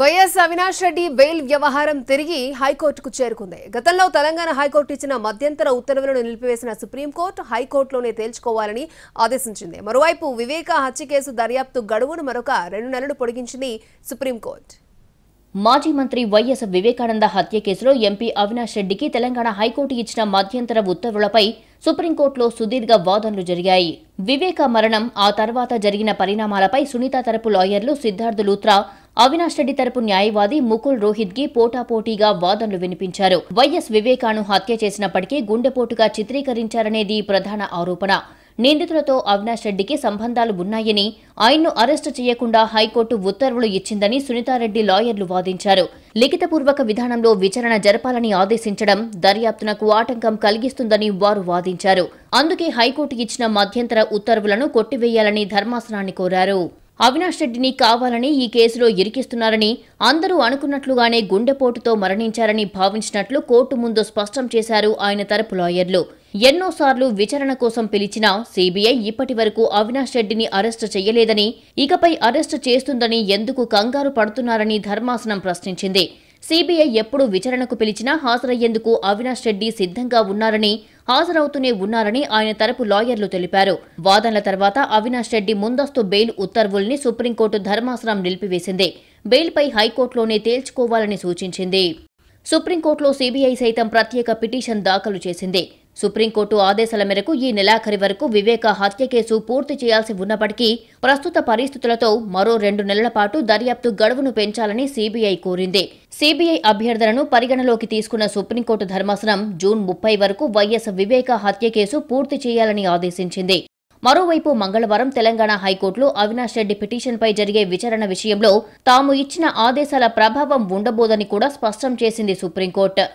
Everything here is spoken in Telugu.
వైఎస్ అవినాష్ రెడ్డి బెయిల్ వ్యవహారం తిరిగి హైకోర్టుకు చేరుకుంది గతంలో తెలంగాణ హైకోర్టు ఇచ్చిన మధ్యంతర ఉత్తర్వులను నిలిపివేసిన సుప్రీంకోర్టు హైకోర్టులోనే తేల్చుకోవాలని ఆదేశించింది మరోవైపు వివేక హత్య కేసు దర్యాప్తు గడువును మరొక రెండు నెలలు పొడిగించింది సుప్రీంకోర్టు మాజీ మంత్రి వైఎస్ వివేకానంద హత్య కేసులో ఎంపీ అవినాష్ రెడ్డికి తెలంగాణ హైకోర్టు ఇచ్చిన మధ్యంతర ఉత్తర్వులపై సుప్రీంకోర్టులో సుదీర్ఘ వాదనలు జరిగాయి వివేక మరణం ఆ తర్వాత జరిగిన పరిణామాలపై సునీత తరపు లాయర్లు సిద్ధార్థ లూత్రా అవినాష్ రెడ్డి తరపు న్యాయవాది ముకుల్ రోహిత్ కి పోటాపోటీగా వాదనలు వినిపించారు వైఎస్ వివేకాను హత్య చేసినప్పటికీ గుండెపోటుగా చిత్రీకరించారనేది ప్రధాన ఆరోపణ నిందితులతో అవినాష్ రెడ్డికి సంబంధాలు ఉన్నాయని ఆయన్ను అరెస్టు చేయకుండా హైకోర్టు ఉత్తర్వులు ఇచ్చిందని సునీతారెడ్డి లాయర్లు వాదించారు లిఖితపూర్వక విధానంలో విచారణ జరపాలని ఆదేశించడం దర్యాప్తునకు ఆటంకం కలిగిస్తుందని వారు వాదించారు అందుకే హైకోర్టు ఇచ్చిన మధ్యంతర ఉత్తర్వులను కొట్టివేయాలని ధర్మాసనాన్ని కోరారు అవినాష్ రెడ్డిని కావాలని ఈ కేసులో ఇరికిస్తున్నారని అందరూ అనుకున్నట్లుగానే గుండెపోటుతో మరణించారని భావించినట్లు కోర్టు ముందు స్పష్టం చేశారు ఆయన తరపు లాయర్లు ఎన్నోసార్లు విచారణ కోసం పిలిచినా సీబీఐ ఇప్పటి వరకు అవినాష్ రెడ్డిని అరెస్టు చేయలేదని ఇకపై అరెస్టు చేస్తుందని ఎందుకు కంగారు పడుతున్నారని ధర్మాసనం ప్రశ్నించింది సీబీఐ ఎప్పుడు విచారణకు పిలిచినా హాజరయ్యేందుకు అవినాష్ రెడ్డి సిద్ధంగా ఉన్నారని హాజరవుతూనే ఉన్నారని ఆయన తరపు లాయర్లు తెలిపారు వాదనల తర్వాత అవినాష్ రెడ్డి ముందస్తు బెయిల్ ఉత్తర్వుల్ని సుప్రీంకోర్టు ధర్మాసనం నిలిపివేసింది బెయిల్పై హైకోర్టులోనే తేల్చుకోవాలని సూచించింది సుప్రీంకోర్టులో సీబీఐ సైతం ప్రత్యేక పిటిషన్ దాఖలు చేసింది సుప్రీంకోర్టు ఆదేశాల మేరకు ఈ నెలాఖరి వరకు వివేక హత్య కేసు పూర్తి చేయాల్సి ఉన్నప్పటికీ ప్రస్తుత పరిస్థితులతో మరో రెండు నెలల పాటు దర్యాప్తు గడువును పెంచాలని సీబీఐ కోరింది సీబీఐ అభ్యర్థులను పరిగణలోకి తీసుకున్న సుప్రీంకోర్టు ధర్మాసనం జూన్ ముప్పై వరకు వైఎస్ వివేక హత్య కేసు పూర్తి చేయాలని ఆదేశించింది మరోవైపు మంగళవారం తెలంగాణ హైకోర్టులో అవినాష్ రెడ్డి పిటిషన్పై జరిగే విచారణ విషయంలో తాము ఇచ్చిన ఆదేశాల ప్రభావం ఉండబోదని కూడా స్పష్టం చేసింది సుప్రీంకోర్టు